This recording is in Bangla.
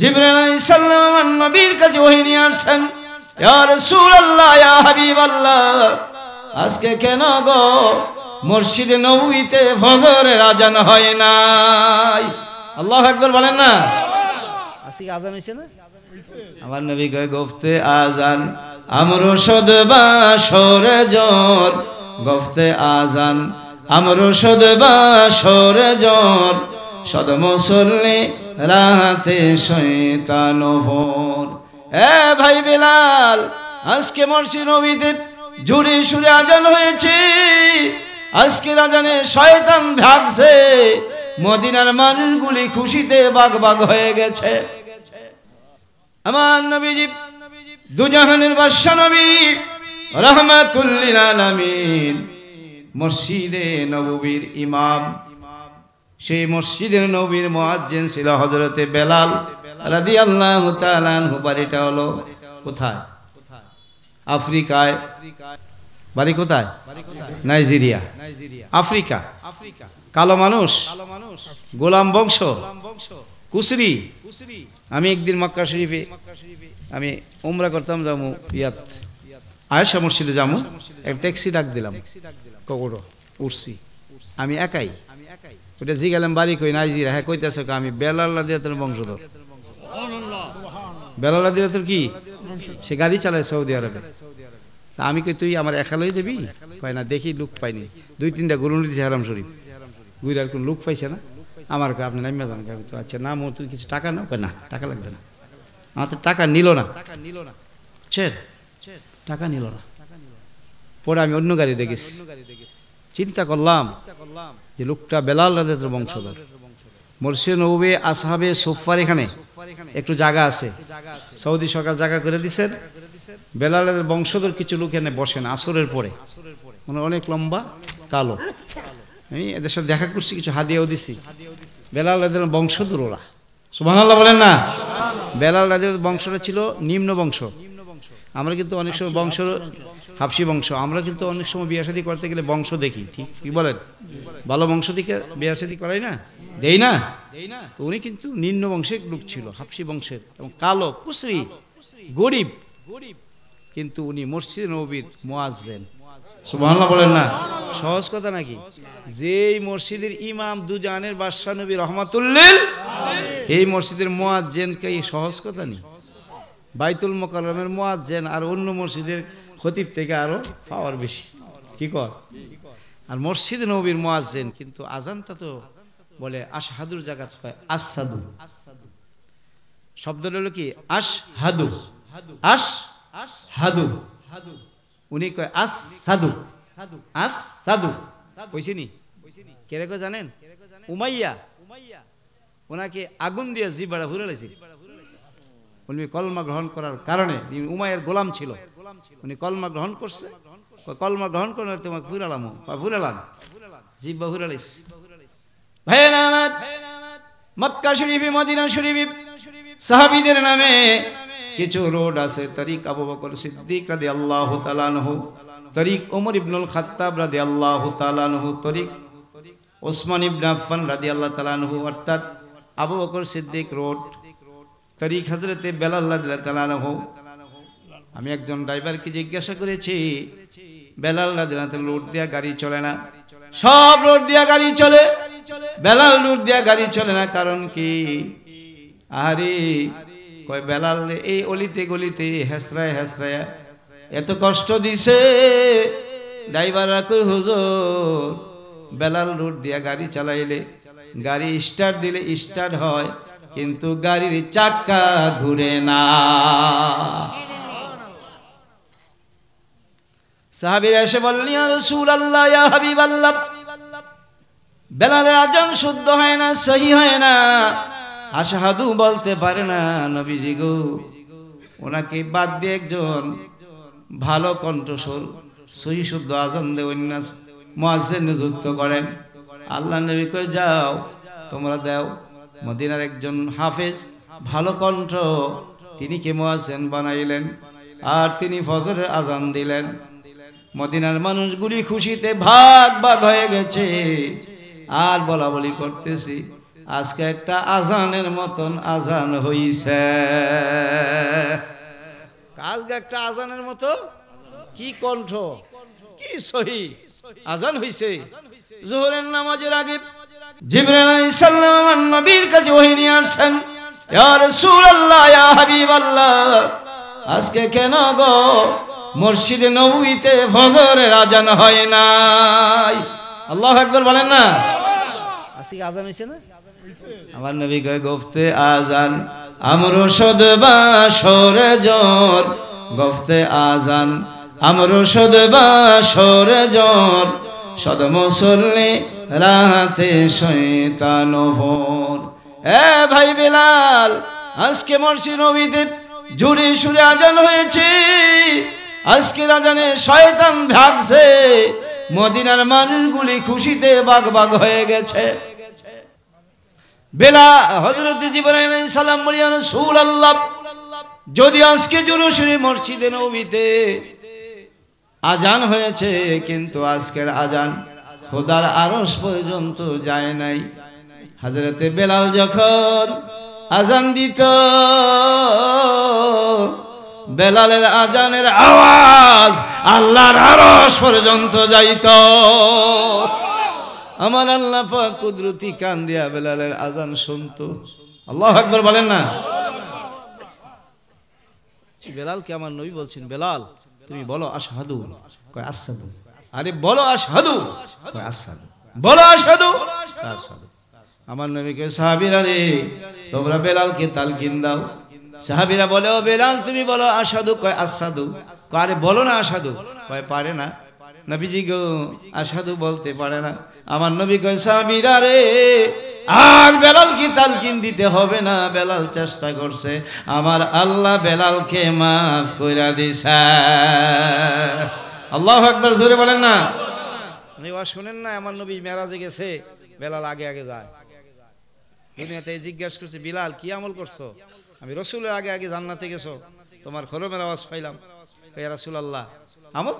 জিব্রাহিম নবীর কাছে ওহি নিয়ে আসছেন আজকে কেন গো মসজিদ নবীতে ফজরের আজান হয় নাই আল্লাহ একবার বলেন না আজকে আজান হয়েছে না আমার নবী কয় গফতে আজান আমর সদবা বা গফতে আজান আমর সদবা সরে জর সদ রাতে শয়তান ভোর এ ভাই বেলাল আজকে মসজিদ নবীদের জুড়ি সুরে আজান হয়েছে আজকে রাজানে শয়তান ভাগছে মদিনার মানুষগুলি খুশিতে বাঘ বাঘ হয়ে গেছে আমার নবীজি দুজাহানের বাদশা নবী রহমাতুল্লিল আলামিন মসজিদে নববীর ইমাম সেই মসজিদের নবীর মোয়াজ্জেন ছিল হজরতে বেলাল রাদি আল্লাহ বাড়িটা হলো কোথায় আফ্রিকায় বাড়ি কোথায় নাইজেরিয়া আফ্রিকা আফ্রিকা কালো মানুষ গোলাম বংশ কুসরি আমি একদিন মক্কা শরীফে আমি উমরা করতাম যামু ইয়াত আয়সা মসজিদে যামু এক ট্যাক্সি ডাক দিলাম কখনো উঠছি আমি একাই আমি একাই ওটা জি গেলাম বাড়ি কই নাই জিরা হ্যাঁ কইতেছে আমি বেলাল্লা দিয়ে তোর বংশধর বেলাল্লা দিলে তোর কি সে গাড়ি চালায় সৌদি আরবে আমি কই তুই আমার একালই যাবি কয় না দেখি লুক পাইনি দুই তিনটা গরু নদী হারাম শরীফ গুইরার কোনো লুক পাইছে না আমার আপনি নামিয়ে যান তো আচ্ছা না মো তুই কিছু টাকা নাও না টাকা লাগবে না আমার তো টাকা নিল না নিল না টাকা নিল না পরে আমি অন্য গাড়ি দেখেছি চিন্তা করলাম যে লোকটা বেলাল রাজাদের বংশধর মর্শিদ নবী আসহাবে সোফার এখানে একটু জায়গা আছে সৌদি সরকার জায়গা করে দিছেন বেলাল রাজের বংশধর কিছু লোক এনে বসেন আসরের পরে মানে অনেক লম্বা কালো আমি এদের সাথে দেখা করছি কিছু হাদিয়াও দিছি বেলাল রাজের বংশধর ওরা সুবাহ বলেন না বেলাল রাজের বংশটা ছিল নিম্ন বংশ আমরা কিন্তু অনেক সময় বংশ হাফসি বংশ আমরা কিন্তু অনেক সময় বিয়াশাদি করতে গেলে বংশ দেখি ঠিক কি বলেন ভালো বংশ দিকে বিয়াশাদি করাই না দেই না না তো উনি কিন্তু নিম্ন বংশের লোক ছিল হাফসি বংশের এবং কালো কুসরি গরিব গরিব কিন্তু উনি মসজিদ নবীর মোয়াজেন সুবহানাল্লাহ বলেন না সহজ কথা নাকি যেই মসজিদের ইমাম দুজানের বাদশাহ নবী রহমাতুল্লিল এই মসজিদের মোয়াজ্জেনকে সহজ কথা নেই বাইতুল মোকালমের মোয়াজ্জেন আর অন্য মসজিদের খতিব থেকে আরও পাওয়ার বেশি কি কর আর মসজিদ নবীর মোয়াজ্জেন কিন্তু আজানটা তো বলে আশহাদুর জায়গা কয় আসাদু শব্দ হলো কি আশ হাদু আশ হাদু উনি কয় আস সাধু আস সাধু বুঝিনি কেরে কয় জানেন উমাইয়া উমাইয়া ওনাকে আগুন দিয়ে জিবাড়া ভরে লেছিল উনি কলমা গ্রহণ করার কারণে উমায়ের গোলাম ছিল উনি কলমা গ্রহণ করছে কলমা গ্রহণ করলে তোমাকে ফুরালাম ফুরালাম জিব্বা ফুরালিস মক্কা মদিনা শরীফ সাহাবিদের নামে কিছু রোড আছে তারিক আবু বকর সিদ্দিক রাদি আল্লাহ তালানহ তারিক ওমর ইবনুল খাত্তাব রাদি আল্লাহ তালানহ তরিক ওসমান ইবন আফফান রাদি আল্লাহ অর্থাৎ আবু বকর সিদ্দিক রোড তারিখ হাজরতে বেলাল্লাহ আমি একজন ড্রাইভারকে জিজ্ঞাসা করেছি বেলাল্লাহ লোড দিয়া গাড়ি চলে না সব লোড দিয়া গাড়ি চলে বেলাল লোড দিয়া গাড়ি চলে না কারণ কি আরে কয় বেলাল এই অলিতে গলিতে হেসরায় হেসরায় এত কষ্ট দিছে ড্রাইভাররা কই হুজুর বেলাল রোড দিয়া গাড়ি চালাইলে গাড়ি স্টার্ট দিলে স্টার্ট হয় কিন্তু গাড়ির চাকা ঘুরে না সাহাবির এসে বললেন সুর আল্লাহ হাবি বাল্লাহ বেলালে আজান শুদ্ধ হয় না সহি হয় না আশাহাদু বলতে পারে না নবীজি গো ওনাকে বাদ দিয়ে একজন ভালো কণ্ঠস্বর সহি শুদ্ধ আজান দে অন্যাস মুয়াজ্জিন নিযুক্ত করেন আল্লাহ নবী কে যাও তোমরা দাও মদিনার একজন হাফেজ ভালো কণ্ঠ তিনি কে বানাইলেন আর তিনি ফজরের আজান দিলেন মদিনার মানুষগুলি খুশিতে ভাগ ভাগ হয়ে গেছে আর বলা বলি করতেছি আজকে একটা আজানের মতন আজান হইছে আজকে একটা আজানের মতো কি কণ্ঠ কি সহি আজান হইছে জোহরের নামাজের আগে জিব্রাহিম নবীর আজকে কেন গো মসজিদে নবীতে ফজরের আজান হয় নাই আল্লাহ একবার বলেন না আমার নবী আজান সদ বা সরে জর গফতে আজান আমর সদ বা সরে জর সদমসল্লি রাতে শৈতান ভোর এ ভাই বেলাল আজকে মসজিদ নবীতে জুড়ে সুরে আজান হয়েছে আজকে আজানে শয়তান ভাগছে মদিনার মানুষগুলি খুশিতে বাগ বাগ হয়ে গেছে বেলা হজরত জিবরাইল সালাম বলিয়ান সুর আল্লাহ যদি আজকে জুরুসুরি মসজিদে নবীতে আজান হয়েছে কিন্তু আজকের আজান খোদার আরস পর্যন্ত যায় নাই হাজরতে বেলাল যখন আজান দিত বেলালের আজানের আওয়াজ আল্লাহর আরস পর্যন্ত যাইত আমার আল্লাহ কুদরতি কান দিয়া বেলালের আজান শুনত আল্লাহ একবার বলেন না বেলালকে আমার নবী বলছেন বেলাল তুমি বলো আসাদু কয় আসাদু আরে বলো আসাদু কয় আসাদু বলো আসাদু আসাদু আমার নবীকে সাহাবিরা রে তোমরা বেলালকে তালকিন দাও সাহাবিরা বলে ও বেলাল তুমি বলো আসাদু কয় আসাদু আরে বলো না আসাদু কয় পারে না নবীজি গো আসাদু বলতে পারে না আমার নবী কয় সাবিরা রে আর তালকিন দিতে হবে না বেলাল চেষ্টা করছে আমার আল্লাহ বেলালকে মাফ কইরা দিছা আল্লাহ একবার জোরে বলেন না শুনেন না আমার নবী মেরাজে গেছে বেলাল আগে আগে যায় দুনিয়াতে জিজ্ঞাসা করছে বিলাল কি আমল করছো আমি রসুলের আগে আগে জান্নাতে গেছো তোমার খরমের আওয়াজ পাইলাম আল্লাহ আমল